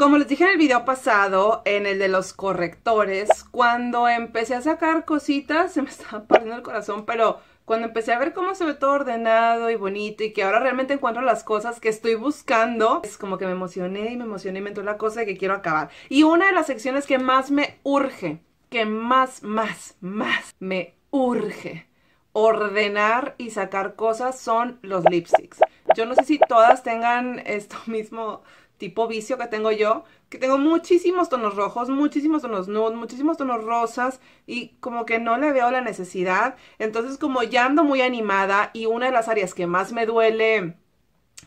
Como les dije en el video pasado, en el de los correctores, cuando empecé a sacar cositas, se me estaba perdiendo el corazón, pero cuando empecé a ver cómo se ve todo ordenado y bonito y que ahora realmente encuentro las cosas que estoy buscando, es como que me emocioné y me emocioné y me entró la cosa de que quiero acabar. Y una de las secciones que más me urge, que más, más, más me urge ordenar y sacar cosas son los lipsticks. Yo no sé si todas tengan esto mismo, tipo vicio que tengo yo, que tengo muchísimos tonos rojos, muchísimos tonos nude, muchísimos tonos rosas y como que no le veo la necesidad. Entonces como ya ando muy animada y una de las áreas que más me duele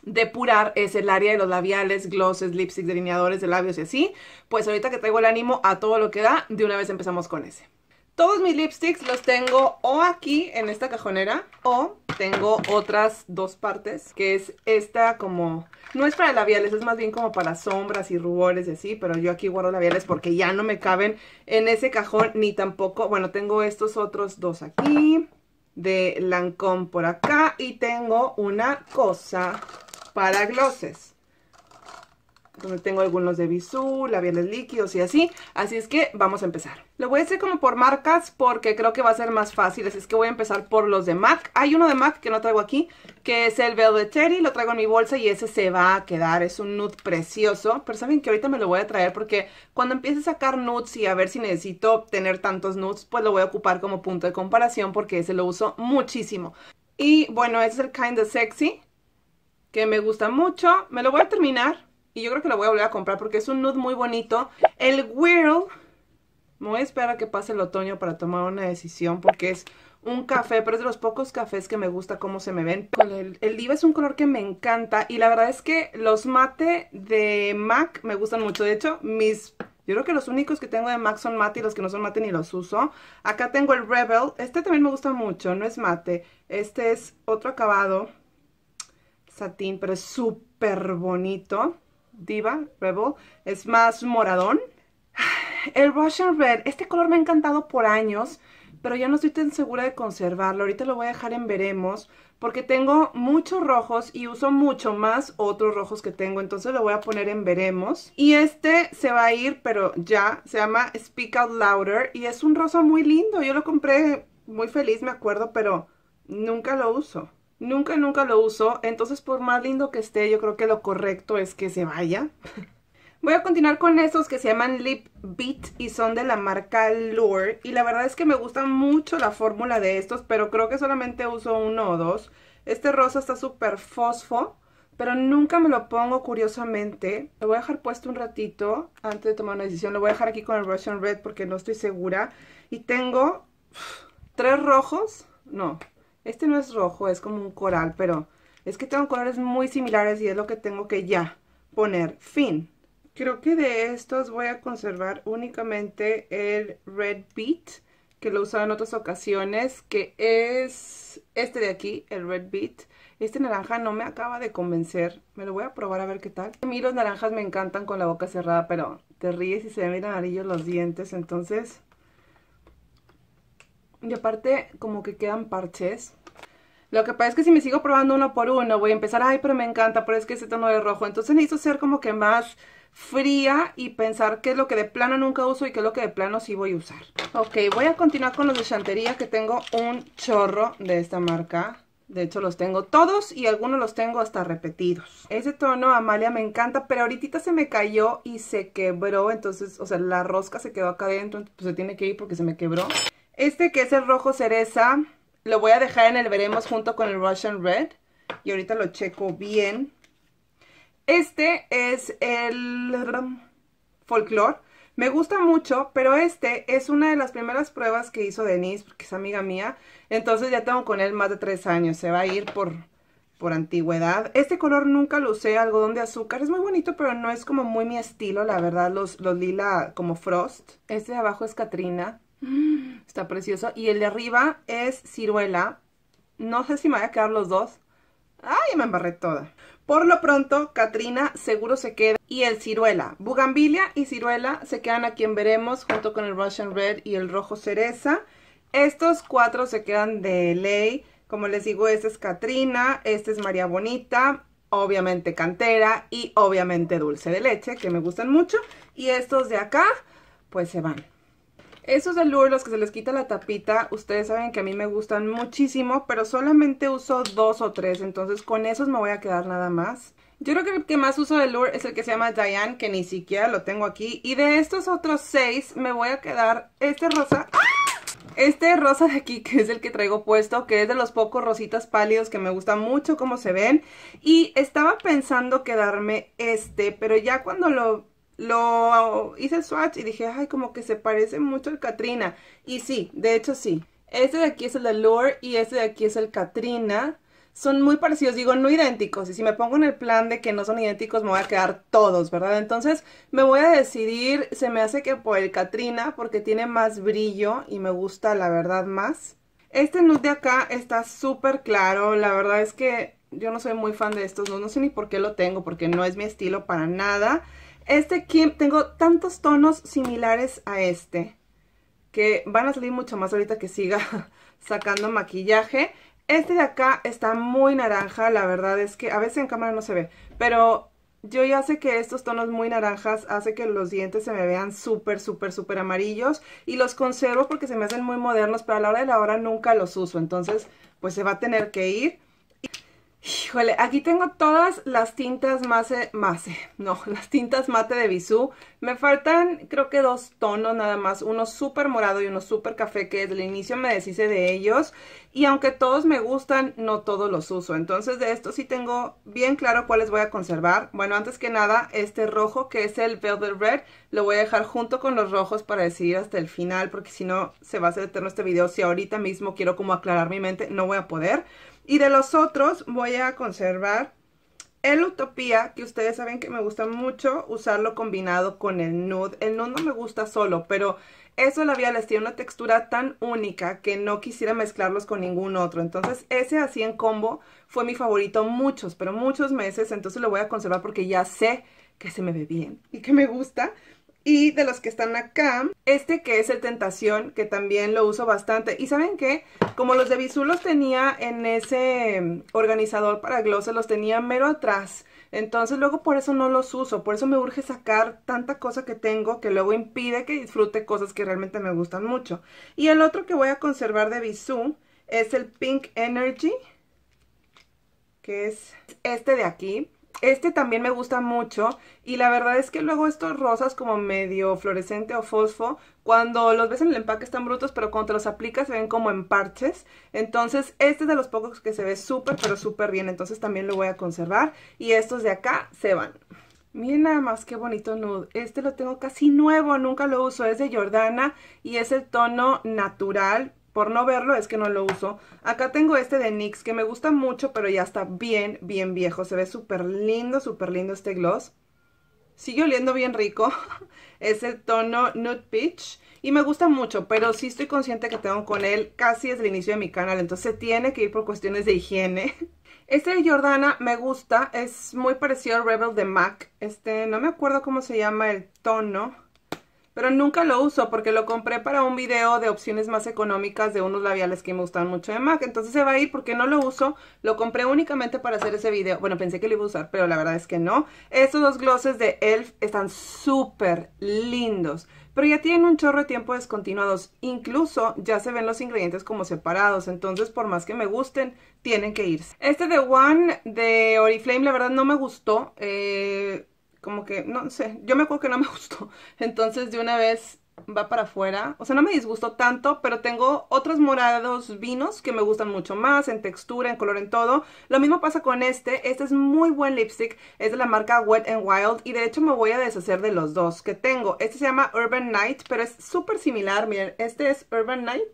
depurar es el área de los labiales, glosses, lipsticks, delineadores de labios y así, pues ahorita que traigo el ánimo a todo lo que da, de una vez empezamos con ese. Todos mis lipsticks los tengo o aquí en esta cajonera o tengo otras dos partes, que es esta como, no es para labiales, es más bien como para sombras y rubores y así, pero yo aquí guardo labiales porque ya no me caben en ese cajón, ni tampoco, bueno, tengo estos otros dos aquí, de Lancón por acá, y tengo una cosa para glosses tengo algunos de Bisú, labiales líquidos y así. Así es que vamos a empezar. Lo voy a hacer como por marcas porque creo que va a ser más fácil. Así es que voy a empezar por los de MAC. Hay uno de MAC que no traigo aquí, que es el Velvet Cherry. Lo traigo en mi bolsa y ese se va a quedar. Es un nude precioso. Pero saben que ahorita me lo voy a traer porque cuando empiece a sacar nudes y a ver si necesito tener tantos nudes, pues lo voy a ocupar como punto de comparación porque ese lo uso muchísimo. Y bueno, ese es el kind Kinda Sexy que me gusta mucho. Me lo voy a terminar y yo creo que lo voy a volver a comprar porque es un nude muy bonito. El Whirl. Me voy a esperar a que pase el otoño para tomar una decisión porque es un café, pero es de los pocos cafés que me gusta cómo se me ven. El, el Diva es un color que me encanta y la verdad es que los mate de MAC me gustan mucho. De hecho, mis... Yo creo que los únicos que tengo de MAC son mate y los que no son mate ni los uso. Acá tengo el Rebel. Este también me gusta mucho, no es mate. Este es otro acabado satín, pero es súper bonito. Diva, Rebel, es más moradón. El Russian Red, este color me ha encantado por años, pero ya no estoy tan segura de conservarlo. Ahorita lo voy a dejar en veremos, porque tengo muchos rojos y uso mucho más otros rojos que tengo, entonces lo voy a poner en veremos. Y este se va a ir, pero ya, se llama Speak Out Louder y es un rosa muy lindo. Yo lo compré muy feliz, me acuerdo, pero nunca lo uso. Nunca, nunca lo uso, entonces por más lindo que esté, yo creo que lo correcto es que se vaya. Voy a continuar con estos que se llaman Lip Beat y son de la marca Lure. Y la verdad es que me gusta mucho la fórmula de estos, pero creo que solamente uso uno o dos. Este rosa está súper fosfo, pero nunca me lo pongo curiosamente. Lo voy a dejar puesto un ratito antes de tomar una decisión. Lo voy a dejar aquí con el Russian Red porque no estoy segura. Y tengo tres rojos, no, este no es rojo, es como un coral, pero es que tengo colores muy similares y es lo que tengo que ya poner fin. Creo que de estos voy a conservar únicamente el Red Beat, que lo he usado en otras ocasiones, que es este de aquí, el Red Beat. Este naranja no me acaba de convencer. Me lo voy a probar a ver qué tal. A mí los naranjas me encantan con la boca cerrada, pero te ríes y se ven amarillos los dientes, entonces y aparte como que quedan parches. Lo que pasa es que si me sigo probando uno por uno, voy a empezar, ay, pero me encanta, pero es que ese tono de rojo. Entonces necesito ser como que más fría y pensar qué es lo que de plano nunca uso y qué es lo que de plano sí voy a usar. Ok, voy a continuar con los de Chantería, que tengo un chorro de esta marca. De hecho, los tengo todos y algunos los tengo hasta repetidos. Ese tono, Amalia, me encanta, pero ahorita se me cayó y se quebró. Entonces, o sea, la rosca se quedó acá adentro, entonces pues, se tiene que ir porque se me quebró. Este que es el rojo cereza, lo voy a dejar en el veremos junto con el Russian Red. Y ahorita lo checo bien. Este es el folklore. Me gusta mucho, pero este es una de las primeras pruebas que hizo Denise, porque es amiga mía. Entonces ya tengo con él más de tres años. Se va a ir por, por antigüedad. Este color nunca lo usé, algodón de azúcar. Es muy bonito, pero no es como muy mi estilo, la verdad, los, los lila como frost. Este de abajo es Katrina. está precioso. Y el de arriba es ciruela. No sé si me voy a quedar los dos. ¡Ay, me embarré toda! Por lo pronto, Katrina seguro se queda y el ciruela. Bugambilia y ciruela se quedan a quien veremos junto con el Russian Red y el rojo cereza. Estos cuatro se quedan de ley. Como les digo, esta es Katrina, esta es María Bonita, obviamente Cantera y obviamente Dulce de Leche, que me gustan mucho. Y estos de acá, pues se van. Esos de los que se les quita la tapita, ustedes saben que a mí me gustan muchísimo, pero solamente uso dos o tres, entonces con esos me voy a quedar nada más. Yo creo que el que más uso de Lure es el que se llama Diane, que ni siquiera lo tengo aquí. Y de estos otros seis me voy a quedar este rosa... ¡ah! Este rosa de aquí, que es el que traigo puesto, que es de los pocos rositas pálidos que me gusta mucho como se ven. Y estaba pensando quedarme este, pero ya cuando lo lo hice el swatch y dije, ay, como que se parece mucho al Katrina. Y sí, de hecho sí. Este de aquí es el de y este de aquí es el Katrina. Son muy parecidos, digo, no idénticos. Y si me pongo en el plan de que no son idénticos, me voy a quedar todos, ¿verdad? Entonces me voy a decidir, se me hace que por el Katrina, porque tiene más brillo y me gusta, la verdad, más. Este nude de acá está súper claro. La verdad es que yo no soy muy fan de estos. No, no sé ni por qué lo tengo, porque no es mi estilo para nada. Este Kim, tengo tantos tonos similares a este, que van a salir mucho más ahorita que siga sacando maquillaje. Este de acá está muy naranja, la verdad es que a veces en cámara no se ve, pero yo ya sé que estos tonos muy naranjas hace que los dientes se me vean súper, súper, súper amarillos y los conservo porque se me hacen muy modernos, pero a la hora de la hora nunca los uso, entonces pues se va a tener que ir. Híjole, aquí tengo todas las tintas mate, Mase, no, las tintas mate de Bisú. Me faltan creo que dos tonos nada más, uno súper morado y uno súper café que desde el inicio me deshice de ellos. Y aunque todos me gustan, no todos los uso. Entonces de estos sí tengo bien claro cuáles voy a conservar. Bueno, antes que nada, este rojo que es el Velvet Red, lo voy a dejar junto con los rojos para decidir hasta el final, porque si no se va a hacer eterno este video. Si ahorita mismo quiero como aclarar mi mente, no voy a poder. Y de los otros voy a conservar el Utopía, que ustedes saben que me gusta mucho usarlo combinado con el nude. El nude no me gusta solo, pero eso la labiales tiene una textura tan única que no quisiera mezclarlos con ningún otro. Entonces ese así en combo fue mi favorito muchos, pero muchos meses. Entonces lo voy a conservar porque ya sé que se me ve bien y que me gusta. Y de los que están acá, este que es el Tentación, que también lo uso bastante. Y ¿saben qué? Como los de Bisú los tenía en ese em, organizador para glosses, los tenía mero atrás. Entonces luego por eso no los uso, por eso me urge sacar tanta cosa que tengo que luego impide que disfrute cosas que realmente me gustan mucho. Y el otro que voy a conservar de Bisú es el Pink Energy, que es este de aquí. Este también me gusta mucho y la verdad es que luego estos rosas como medio fluorescente o fosfo, cuando los ves en el empaque están brutos, pero cuando los aplicas se ven como en parches. Entonces este es de los pocos que se ve súper, pero súper bien, entonces también lo voy a conservar y estos de acá se van. Miren nada más qué bonito nude. Este lo tengo casi nuevo, nunca lo uso. Es de Jordana y es el tono natural, por no verlo es que no lo uso. Acá tengo este de NYX que me gusta mucho, pero ya está bien, bien viejo. Se ve súper lindo, súper lindo este gloss. Sigue oliendo bien rico. es el tono Nude Peach. Y me gusta mucho, pero sí estoy consciente que tengo con él casi desde el inicio de mi canal. Entonces tiene que ir por cuestiones de higiene. Este de Jordana me gusta. Es muy parecido al Rebel de MAC. Este, no me acuerdo cómo se llama el tono pero nunca lo uso porque lo compré para un video de opciones más económicas de unos labiales que me gustan mucho de MAC. Entonces se va a ir porque no lo uso, lo compré únicamente para hacer ese video. Bueno, pensé que lo iba a usar, pero la verdad es que no. Estos dos glosses de ELF están súper lindos, pero ya tienen un chorro de tiempo descontinuados. Incluso ya se ven los ingredientes como separados, entonces por más que me gusten, tienen que irse. Este de One de Oriflame, la verdad no me gustó. Eh como que, no sé, yo me acuerdo que no me gustó. Entonces de una vez va para afuera. O sea, no me disgustó tanto, pero tengo otros morados vinos que me gustan mucho más, en textura, en color, en todo. Lo mismo pasa con este. Este es muy buen lipstick. Es de la marca Wet n Wild y de hecho me voy a deshacer de los dos que tengo. Este se llama Urban Night, pero es súper similar. Miren, este es Urban Night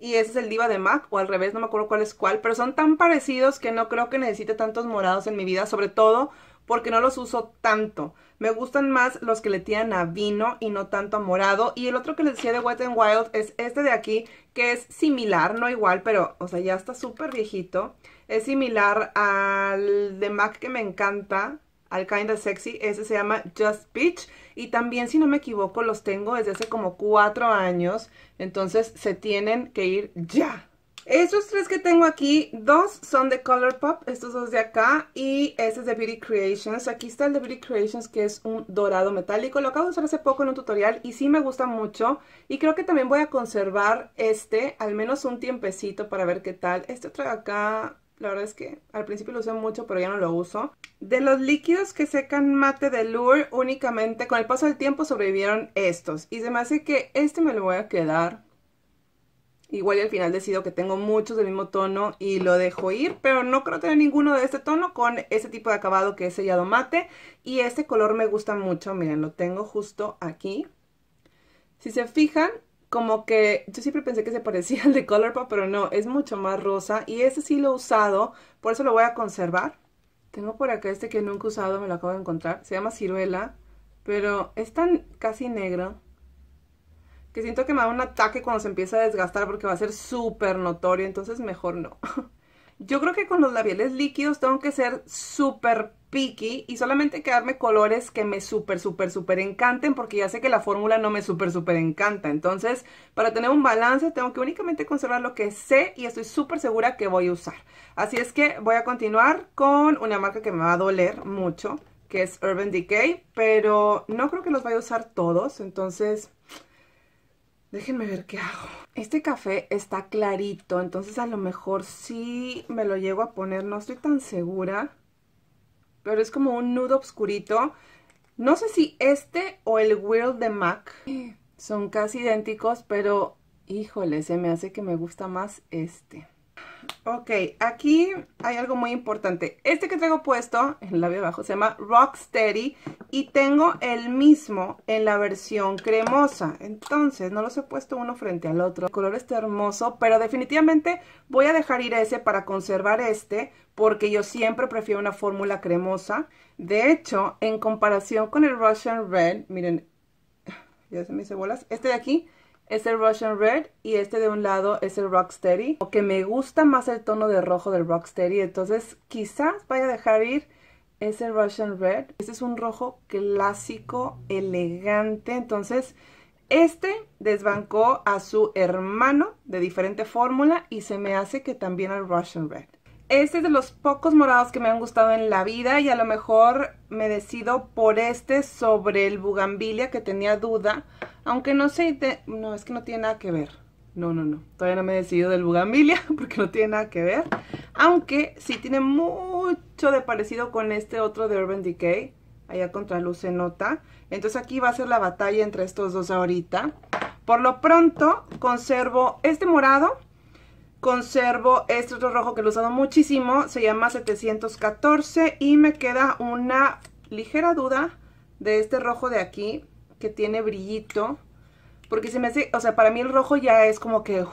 y este es el Diva de MAC, o al revés, no me acuerdo cuál es cuál, pero son tan parecidos que no creo que necesite tantos morados en mi vida, sobre todo porque no los uso tanto. Me gustan más los que le tiran a vino y no tanto a morado. Y el otro que les decía de Wet n Wild es este de aquí, que es similar, no igual, pero, o sea, ya está súper viejito. Es similar al de MAC que me encanta, al Kinda Sexy. Ese se llama Just Peach. Y también, si no me equivoco, los tengo desde hace como cuatro años. Entonces, se tienen que ir ya. Estos tres que tengo aquí, dos son de Colourpop, estos dos de acá, y este es de Beauty Creations. Aquí está el de Beauty Creations, que es un dorado metálico. Lo acabo de usar hace poco en un tutorial y sí me gusta mucho. Y creo que también voy a conservar este, al menos un tiempecito para ver qué tal. Este otro de acá, la verdad es que al principio lo usé mucho, pero ya no lo uso. De los líquidos que secan mate de Lure, únicamente con el paso del tiempo sobrevivieron estos. Y se me hace que este me lo voy a quedar Igual y al final decido que tengo muchos del mismo tono y lo dejo ir, pero no creo tener ninguno de este tono con ese tipo de acabado que es sellado mate. Y este color me gusta mucho, miren, lo tengo justo aquí. Si se fijan, como que yo siempre pensé que se parecía al de Colourpop, pero no, es mucho más rosa. Y ese sí lo he usado, por eso lo voy a conservar. Tengo por acá este que nunca he usado, me lo acabo de encontrar. Se llama ciruela, pero es tan casi negro que siento que me da un ataque cuando se empieza a desgastar porque va a ser súper notorio, entonces mejor no. Yo creo que con los labiales líquidos tengo que ser súper picky y solamente quedarme colores que me súper, súper, súper encanten porque ya sé que la fórmula no me súper, súper encanta. Entonces, para tener un balance tengo que únicamente conservar lo que sé y estoy súper segura que voy a usar. Así es que voy a continuar con una marca que me va a doler mucho, que es Urban Decay, pero no creo que los vaya a usar todos, entonces Déjenme ver qué hago. Este café está clarito, entonces a lo mejor sí me lo llego a poner. No estoy tan segura, pero es como un nudo oscurito. No sé si este o el World de MAC son casi idénticos, pero híjole, se me hace que me gusta más este. Ok, aquí hay algo muy importante. Este que tengo puesto en el labio abajo se llama Steady y tengo el mismo en la versión cremosa. Entonces, no los he puesto uno frente al otro. El color está hermoso, pero definitivamente voy a dejar ir ese para conservar este porque yo siempre prefiero una fórmula cremosa. De hecho, en comparación con el Russian Red, miren, ya se me hice bolas, este de aquí es el Russian Red y este de un lado es el O que me gusta más el tono de rojo del Rocksteady, entonces quizás vaya a dejar ir ese Russian Red. Este es un rojo clásico, elegante, entonces... Este desbancó a su hermano de diferente fórmula y se me hace que también al Russian Red. Este es de los pocos morados que me han gustado en la vida y a lo mejor me decido por este sobre el bugambilia que tenía duda, aunque no sé, no, es que no tiene nada que ver. No, no, no, todavía no me he decidido del bugambilia porque no tiene nada que ver, aunque sí tiene mucho de parecido con este otro de Urban Decay, allá contra luz se nota. Entonces aquí va a ser la batalla entre estos dos ahorita. Por lo pronto conservo este morado, conservo este otro rojo que lo he usado muchísimo, se llama 714 y me queda una ligera duda de este rojo de aquí que tiene brillito. Porque se me hace, o sea, para mí el rojo ya es como que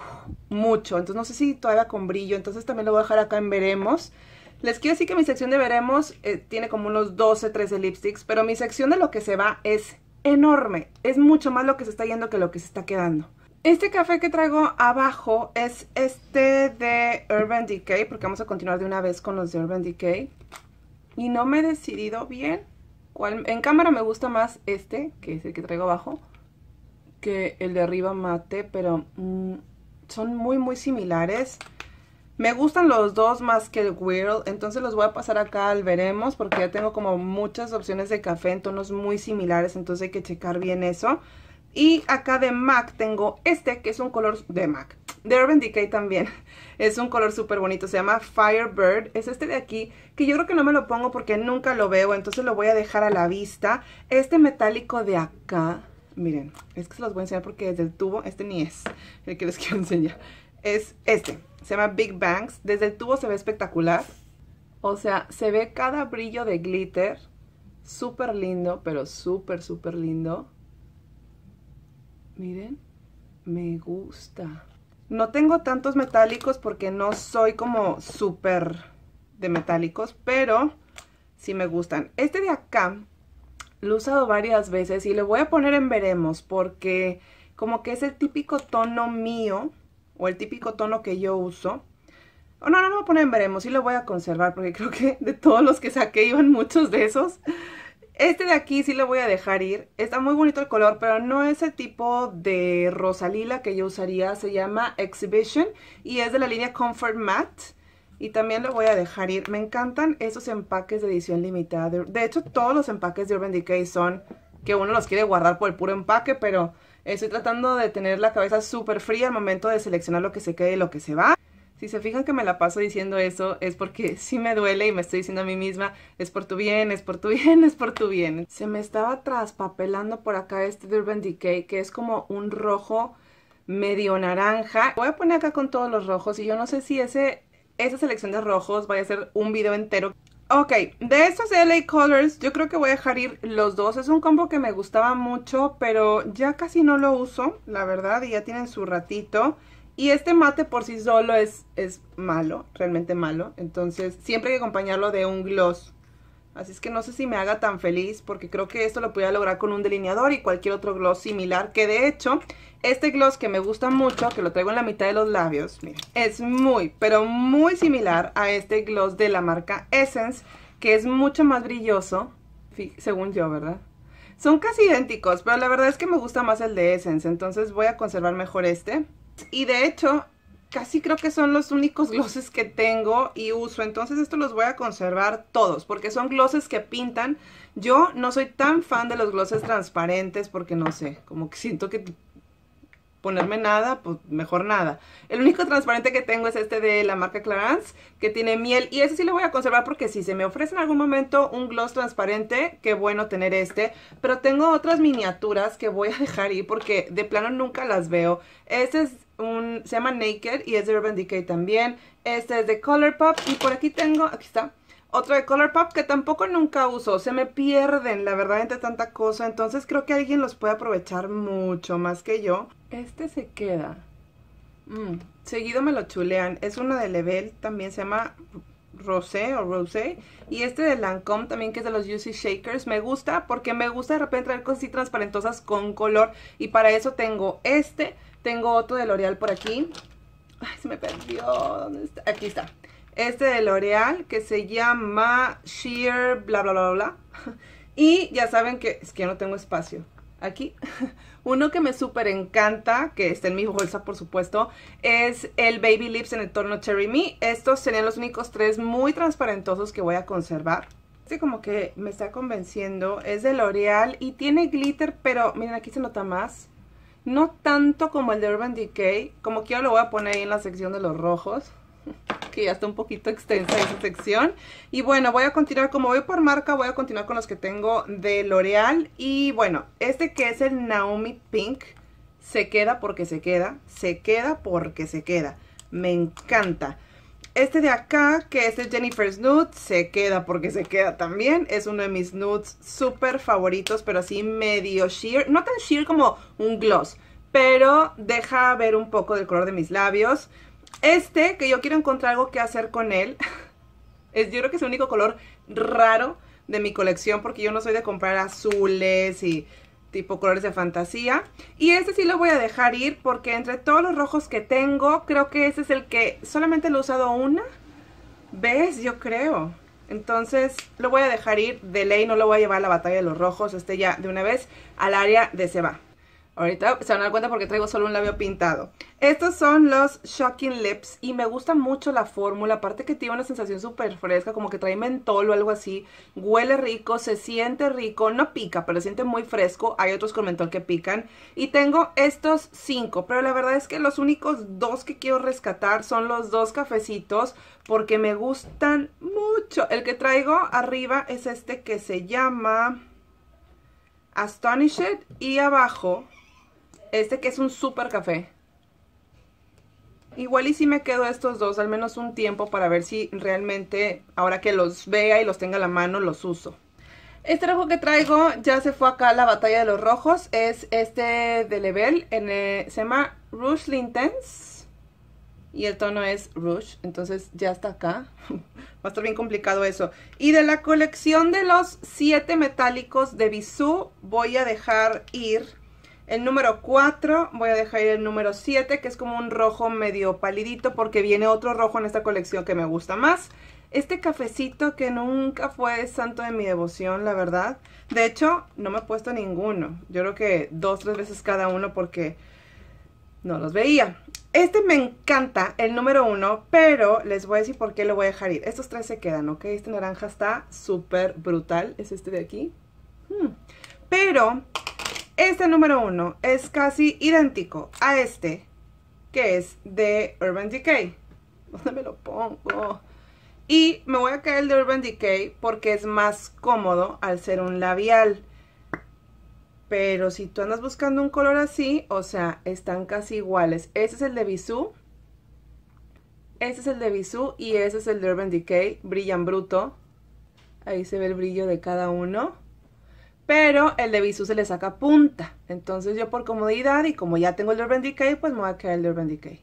mucho. Entonces no sé si todavía con brillo. Entonces también lo voy a dejar acá en veremos. Les quiero decir que mi sección de veremos eh, tiene como unos 12, 13 lipsticks. Pero mi sección de lo que se va es enorme. Es mucho más lo que se está yendo que lo que se está quedando. Este café que traigo abajo es este de Urban Decay, porque vamos a continuar de una vez con los de Urban Decay. Y no me he decidido bien cuál... En cámara me gusta más este, que es el que traigo abajo, que el de arriba mate, pero mm, son muy muy similares. Me gustan los dos más que el Whirl, entonces los voy a pasar acá al Veremos porque ya tengo como muchas opciones de café en tonos muy similares, entonces hay que checar bien eso. Y acá de MAC tengo este, que es un color de MAC. De Urban Decay también. Es un color súper bonito, se llama Firebird. Es este de aquí, que yo creo que no me lo pongo porque nunca lo veo, entonces lo voy a dejar a la vista. Este metálico de acá, miren, es que se los voy a enseñar porque desde el tubo, este ni es el que les quiero enseñar. Es este, se llama Big Bangs. Desde el tubo se ve espectacular. O sea, se ve cada brillo de glitter. Súper lindo, pero súper, súper lindo. Miren, me gusta. No tengo tantos metálicos porque no soy como súper de metálicos, pero sí me gustan. Este de acá lo he usado varias veces y le voy a poner en veremos porque como que es el típico tono mío o el típico tono que yo uso. o oh, no, no, lo voy a poner en veremos, y lo voy a conservar porque creo que de todos los que saqué iban muchos de esos. Este de aquí sí lo voy a dejar ir. Está muy bonito el color, pero no es el tipo de rosa lila que yo usaría. Se llama Exhibition y es de la línea Comfort Matte. Y también lo voy a dejar ir. Me encantan esos empaques de edición limitada. De hecho, todos los empaques de Urban Decay son que uno los quiere guardar por el puro empaque, pero estoy tratando de tener la cabeza súper fría al momento de seleccionar lo que se quede y lo que se va. Si se fijan que me la paso diciendo eso, es porque sí me duele y me estoy diciendo a mí misma, es por tu bien, es por tu bien, es por tu bien. Se me estaba traspapelando por acá este Durban Decay, que es como un rojo medio naranja. Voy a poner acá con todos los rojos y yo no sé si ese, esa selección de rojos vaya a ser un video entero. Ok, de estos LA Colors yo creo que voy a dejar ir los dos. Es un combo que me gustaba mucho, pero ya casi no lo uso, la verdad, y ya tienen su ratito. Y este mate por sí solo es, es malo, realmente malo. Entonces siempre hay que acompañarlo de un gloss. Así es que no sé si me haga tan feliz porque creo que esto lo podría lograr con un delineador y cualquier otro gloss similar. Que de hecho, este gloss que me gusta mucho, que lo traigo en la mitad de los labios, es muy, pero muy similar a este gloss de la marca Essence, que es mucho más brilloso, según yo, ¿verdad? Son casi idénticos, pero la verdad es que me gusta más el de Essence, entonces voy a conservar mejor este. Y de hecho, casi creo que son los únicos glosses que tengo y uso. Entonces estos los voy a conservar todos porque son glosses que pintan. Yo no soy tan fan de los glosses transparentes porque no sé, como que siento que ponerme nada, pues mejor nada. El único transparente que tengo es este de la marca Clarance, que tiene miel, y ese sí lo voy a conservar porque si se me ofrece en algún momento un gloss transparente, qué bueno tener este. Pero tengo otras miniaturas que voy a dejar ir porque de plano nunca las veo. Este es un, se llama Naked y es de Urban Decay también. Este es de Colourpop y por aquí tengo, aquí está, otro de Colourpop que tampoco nunca uso. Se me pierden, la verdad, entre tanta cosa. Entonces creo que alguien los puede aprovechar mucho más que yo. Este se queda. Mm, seguido me lo chulean. Es uno de Level, también se llama Rosé o Rosé. Y este de Lancome también, que es de los Juicy Shakers. Me gusta porque me gusta de repente traer cosas transparentosas con color. Y para eso tengo este. Tengo otro de L'Oreal por aquí. Ay, se me perdió. ¿Dónde está? Aquí está. Este de L'Oreal que se llama Sheer bla bla bla bla. Y ya saben que es que no tengo espacio. Aquí Uno que me súper encanta, que está en mi bolsa por supuesto, es el Baby Lips en el tono Cherry Me. Estos serían los únicos tres muy transparentosos que voy a conservar. Este como que me está convenciendo, es de L'Oreal y tiene glitter, pero miren aquí se nota más. No tanto como el de Urban Decay, como que yo lo voy a poner ahí en la sección de los rojos que ya está un poquito extensa esa sección. Y bueno, voy a continuar, como voy por marca, voy a continuar con los que tengo de L'Oreal. Y bueno, este que es el Naomi Pink, se queda porque se queda, se queda porque se queda. Me encanta. Este de acá, que es el Jennifer's Nude, se queda porque se queda también. Es uno de mis nudes súper favoritos, pero así medio sheer. No tan sheer como un gloss, pero deja ver un poco del color de mis labios. Este, que yo quiero encontrar algo que hacer con él, es, yo creo que es el único color raro de mi colección porque yo no soy de comprar azules y tipo colores de fantasía. Y este sí lo voy a dejar ir porque entre todos los rojos que tengo, creo que este es el que solamente lo he usado una vez, yo creo. Entonces lo voy a dejar ir de ley, no lo voy a llevar a la batalla de los rojos, este ya de una vez al área de se va. Ahorita se van a dar cuenta porque traigo solo un labio pintado. Estos son los Shocking Lips y me gusta mucho la fórmula. Aparte que tiene una sensación súper fresca, como que trae mentol o algo así. Huele rico, se siente rico, no pica, pero se siente muy fresco. Hay otros con mentol que pican. Y tengo estos cinco, pero la verdad es que los únicos dos que quiero rescatar son los dos cafecitos porque me gustan mucho. El que traigo arriba es este que se llama... Astonished y abajo este que es un súper café. Igual y si me quedo estos dos, al menos un tiempo para ver si realmente ahora que los vea y los tenga a la mano, los uso. Este rojo que traigo ya se fue acá a la batalla de los rojos. Es este de Level. En eh, se llama Rouge Lintens. Y el tono es Rouge. Entonces ya está acá. Va a estar bien complicado eso. Y de la colección de los 7 metálicos de Bisú voy a dejar ir el número 4, voy a dejar ir el número 7, que es como un rojo medio palidito porque viene otro rojo en esta colección que me gusta más. Este cafecito que nunca fue santo de mi devoción, la verdad. De hecho, no me he puesto ninguno. Yo creo que dos, tres veces cada uno porque no los veía. Este me encanta, el número uno, pero les voy a decir por qué lo voy a dejar ir. Estos tres se quedan, ¿ok? Este naranja está súper brutal. Es este de aquí. Hmm. Pero este número uno es casi idéntico a este, que es de Urban Decay. ¿Dónde me lo pongo? Y me voy a caer el de Urban Decay porque es más cómodo al ser un labial. Pero si tú andas buscando un color así, o sea, están casi iguales. Este es el de Bisú. Este es el de Bisú y este es el de Urban Decay. Brillan bruto. Ahí se ve el brillo de cada uno pero el de Visu se le saca punta. Entonces yo por comodidad y como ya tengo el Urban Decay, pues me voy a quedar el Urban Decay.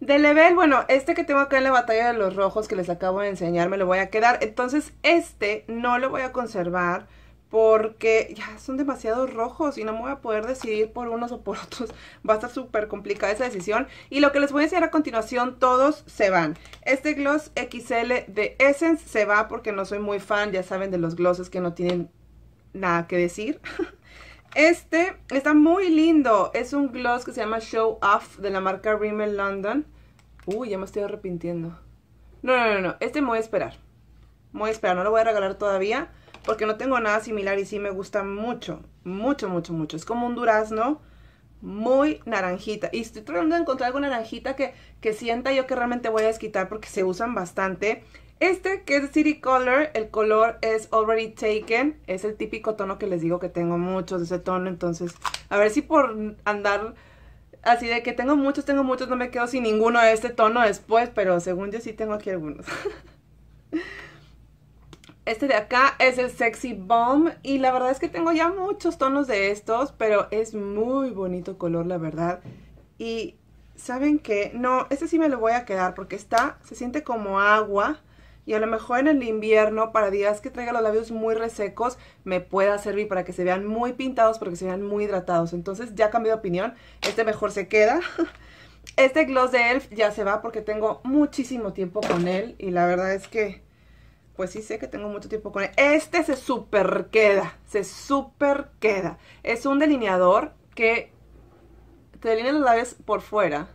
De level, bueno, este que tengo acá en la batalla de los rojos que les acabo de enseñar, me lo voy a quedar. Entonces este no lo voy a conservar porque ya son demasiados rojos y no me voy a poder decidir por unos o por otros. Va a estar súper complicada esa decisión. Y lo que les voy a enseñar a continuación, todos se van. Este gloss XL de Essence se va porque no soy muy fan, ya saben, de los glosses que no tienen nada que decir. Este está muy lindo. Es un gloss que se llama Show Off de la marca Rimmel London. Uy, ya me estoy arrepintiendo. No, no, no, no. Este me voy a esperar. Me voy a esperar. No lo voy a regalar todavía porque no tengo nada similar y sí me gusta mucho. Mucho, mucho, mucho. Es como un durazno muy naranjita. Y estoy tratando de encontrar algo naranjita que, que sienta yo que realmente voy a desquitar porque se usan bastante. Este que es City Color, el color es Already Taken, es el típico tono que les digo que tengo muchos de ese tono, entonces a ver si por andar así de que tengo muchos, tengo muchos, no me quedo sin ninguno de este tono después, pero según yo sí tengo aquí algunos. Este de acá es el Sexy Bomb y la verdad es que tengo ya muchos tonos de estos, pero es muy bonito color la verdad. Y ¿saben qué? No, este sí me lo voy a quedar porque está, se siente como agua y a lo mejor en el invierno, para días que traiga los labios muy resecos, me pueda servir para que se vean muy pintados, porque que se vean muy hidratados. Entonces ya cambié de opinión, este mejor se queda. Este gloss de ELF ya se va porque tengo muchísimo tiempo con él y la verdad es que, pues sí sé que tengo mucho tiempo con él. Este se super queda, se super queda. Es un delineador que te delinea los labios por fuera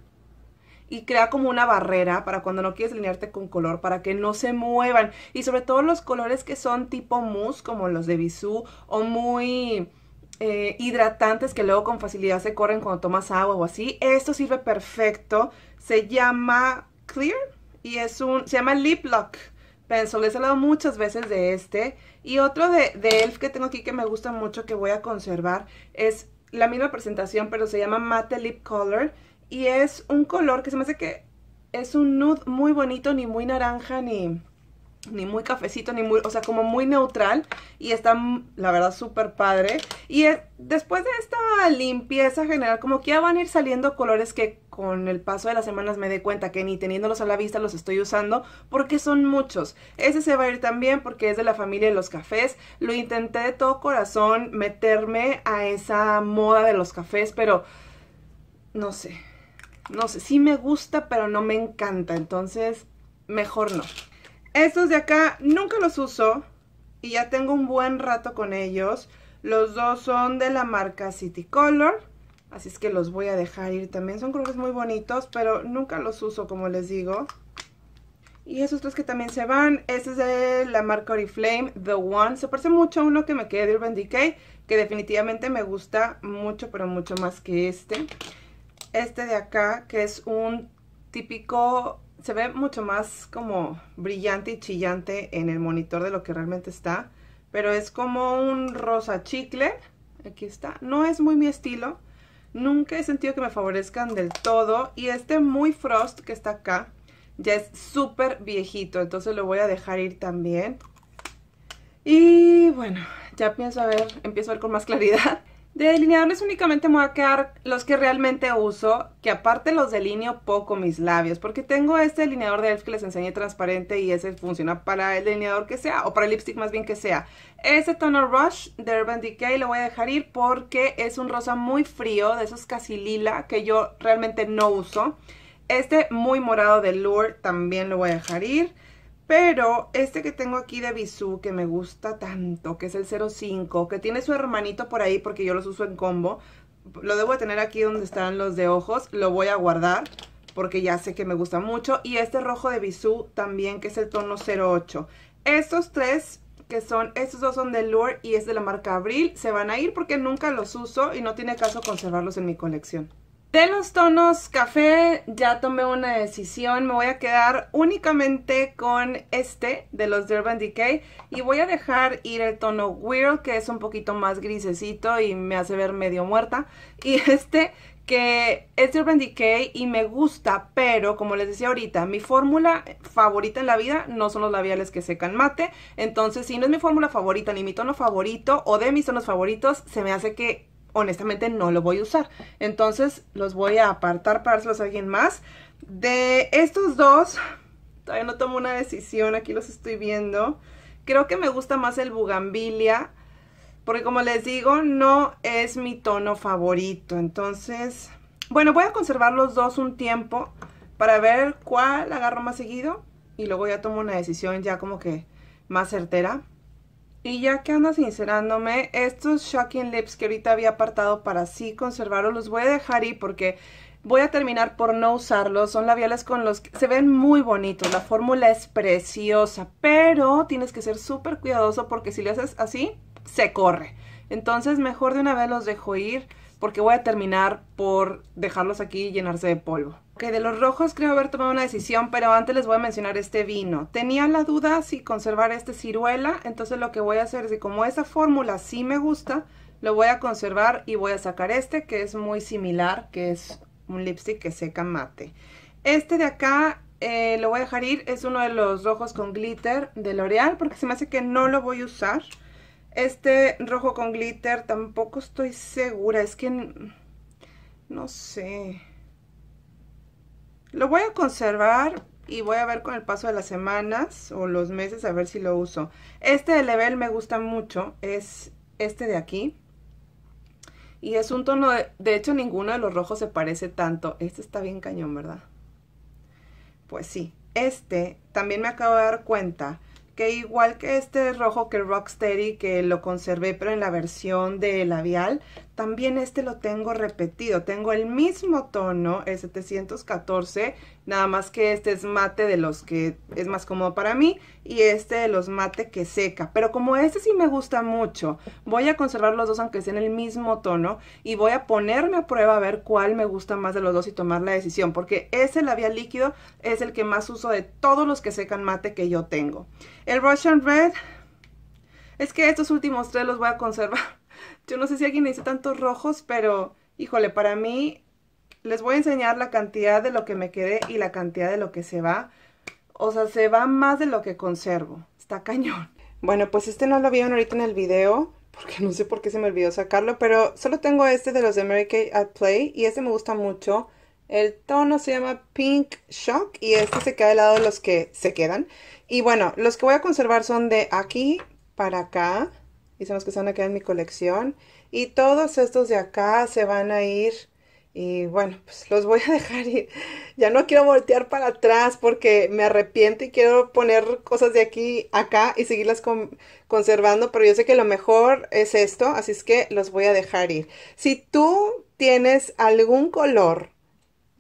y crea como una barrera para cuando no quieres alinearte con color, para que no se muevan. Y sobre todo los colores que son tipo mousse, como los de Bisú, o muy... Eh, hidratantes que luego con facilidad se corren cuando tomas agua o así. Esto sirve perfecto. Se llama Clear y es un... se llama Lip Lock Pencil. Les he hablado muchas veces de este. Y otro de, de ELF que tengo aquí que me gusta mucho, que voy a conservar, es la misma presentación, pero se llama Matte Lip Color y es un color que se me hace que es un nude muy bonito, ni muy naranja, ni, ni muy cafecito, ni muy, o sea, como muy neutral. Y está, mm, la verdad, súper padre. Y después de esta limpieza general, como que ya van a ir saliendo colores que con el paso de las semanas me dé cuenta que ni teniéndolos a la vista los estoy usando porque son muchos. Ese se va a ir también porque es de la familia de los cafés. Lo intenté de todo corazón meterme a esa moda de los cafés, pero no sé, no sé, sí me gusta, pero no me encanta, entonces mejor no. Estos de acá nunca los uso y ya tengo un buen rato con ellos. Los dos son de la marca City Color, así es que los voy a dejar ir también. Son colores muy bonitos, pero nunca los uso, como les digo. Y esos dos que también se van, este es de la marca Oriflame, The One. Se parece mucho a uno que me quedé de Urban Decay, que definitivamente me gusta mucho, pero mucho más que este este de acá, que es un típico, se ve mucho más como brillante y chillante en el monitor de lo que realmente está, pero es como un rosa chicle, aquí está, no es muy mi estilo, nunca he sentido que me favorezcan del todo, y este muy frost que está acá, ya es súper viejito, entonces lo voy a dejar ir también. Y bueno, ya pienso a ver, empiezo a ver con más claridad de delineadores únicamente me voy a quedar los que realmente uso, que aparte los delineo poco mis labios, porque tengo este delineador de ELF que les enseñé transparente y ese funciona para el delineador que sea, o para el lipstick más bien que sea. Este tono Rush de Urban Decay lo voy a dejar ir porque es un rosa muy frío, de esos casi lila, que yo realmente no uso. Este muy morado de Lure también lo voy a dejar ir. Pero este que tengo aquí de Bisú, que me gusta tanto, que es el 05, que tiene su hermanito por ahí porque yo los uso en combo. Lo debo tener aquí donde están los de ojos. Lo voy a guardar porque ya sé que me gusta mucho. Y este rojo de Bisú también, que es el tono 08. Estos tres que son, estos dos son de Lure y es de la marca Abril. Se van a ir porque nunca los uso y no tiene caso conservarlos en mi colección. De los tonos café ya tomé una decisión, me voy a quedar únicamente con este de los Durban Decay y voy a dejar ir el tono weird que es un poquito más grisecito y me hace ver medio muerta y este que es Urban Decay y me gusta, pero como les decía ahorita, mi fórmula favorita en la vida no son los labiales que secan mate, entonces si no es mi fórmula favorita ni mi tono favorito o de mis tonos favoritos, se me hace que honestamente no lo voy a usar. Entonces los voy a apartar para dárselos a alguien más. De estos dos, todavía no tomo una decisión, aquí los estoy viendo. Creo que me gusta más el Bugambilia, porque como les digo, no es mi tono favorito. Entonces, bueno, voy a conservar los dos un tiempo para ver cuál agarro más seguido y luego ya tomo una decisión ya como que más certera. Y ya que andas sincerándome, estos Shocking Lips que ahorita había apartado para así conservarlos, los voy a dejar ir porque voy a terminar por no usarlos. Son labiales con los que se ven muy bonitos. La fórmula es preciosa, pero tienes que ser súper cuidadoso porque si le haces así, se corre. Entonces mejor de una vez los dejo ir porque voy a terminar por dejarlos aquí y llenarse de polvo. Ok, de los rojos creo haber tomado una decisión, pero antes les voy a mencionar este vino. Tenía la duda si conservar este ciruela, entonces lo que voy a hacer es que como esa fórmula sí me gusta, lo voy a conservar y voy a sacar este que es muy similar, que es un lipstick que seca mate. Este de acá eh, lo voy a dejar ir, es uno de los rojos con glitter de L'Oreal porque se me hace que no lo voy a usar. Este rojo con glitter tampoco estoy segura. Es que no sé. Lo voy a conservar y voy a ver con el paso de las semanas o los meses a ver si lo uso. Este de Level me gusta mucho. Es este de aquí. Y es un tono de... De hecho, ninguno de los rojos se parece tanto. Este está bien cañón, ¿verdad? Pues sí. Este también me acabo de dar cuenta igual que este rojo que Rocksteady, que lo conservé pero en la versión de labial también este lo tengo repetido. Tengo el mismo tono, el 714, nada más que este es mate de los que es más cómodo para mí y este de los mate que seca. Pero como este sí me gusta mucho, voy a conservar los dos aunque estén el mismo tono y voy a ponerme a prueba a ver cuál me gusta más de los dos y tomar la decisión. Porque ese labial líquido es el que más uso de todos los que secan mate que yo tengo. El Russian Red... Es que estos últimos tres los voy a conservar Yo no sé si alguien hizo tantos rojos, pero híjole, para mí les voy a enseñar la cantidad de lo que me quedé y la cantidad de lo que se va. O sea, se va más de lo que conservo. Está cañón. Bueno, pues este no lo vieron ahorita en el video, porque no sé por qué se me olvidó sacarlo, pero solo tengo este de los de Mary at Play y este me gusta mucho. El tono se llama Pink Shock y este se queda al lado de los que se quedan. Y bueno, los que voy a conservar son de aquí para acá y son los que se acá en mi colección. Y todos estos de acá se van a ir y bueno, pues los voy a dejar ir. Ya no quiero voltear para atrás porque me arrepiento y quiero poner cosas de aquí, acá y seguirlas conservando, pero yo sé que lo mejor es esto, así es que los voy a dejar ir. Si tú tienes algún color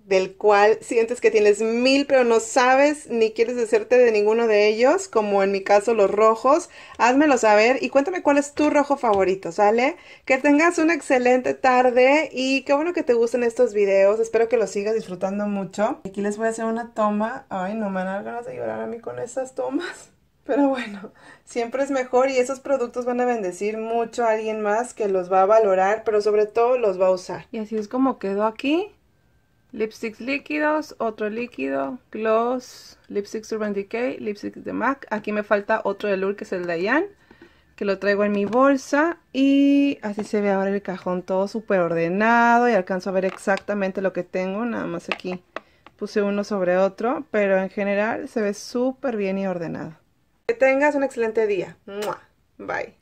del cual sientes que tienes mil, pero no sabes ni quieres hacerte de ninguno de ellos, como en mi caso los rojos, házmelo saber y cuéntame cuál es tu rojo favorito, ¿sale? Que tengas una excelente tarde y qué bueno que te gusten estos videos, espero que los sigas disfrutando mucho. Aquí les voy a hacer una toma, ay no me van a ganas de llorar a mí con esas tomas. Pero bueno, siempre es mejor y esos productos van a bendecir mucho a alguien más que los va a valorar, pero sobre todo los va a usar. Y así es como quedó aquí lipsticks líquidos, otro líquido, gloss, lipsticks Urban Decay, lipsticks de MAC. Aquí me falta otro de Lourdes que es el de Ian, que lo traigo en mi bolsa. Y así se ve ahora el cajón todo súper ordenado y alcanzo a ver exactamente lo que tengo, nada más aquí puse uno sobre otro, pero en general se ve súper bien y ordenado. Que tengas un excelente día. Bye.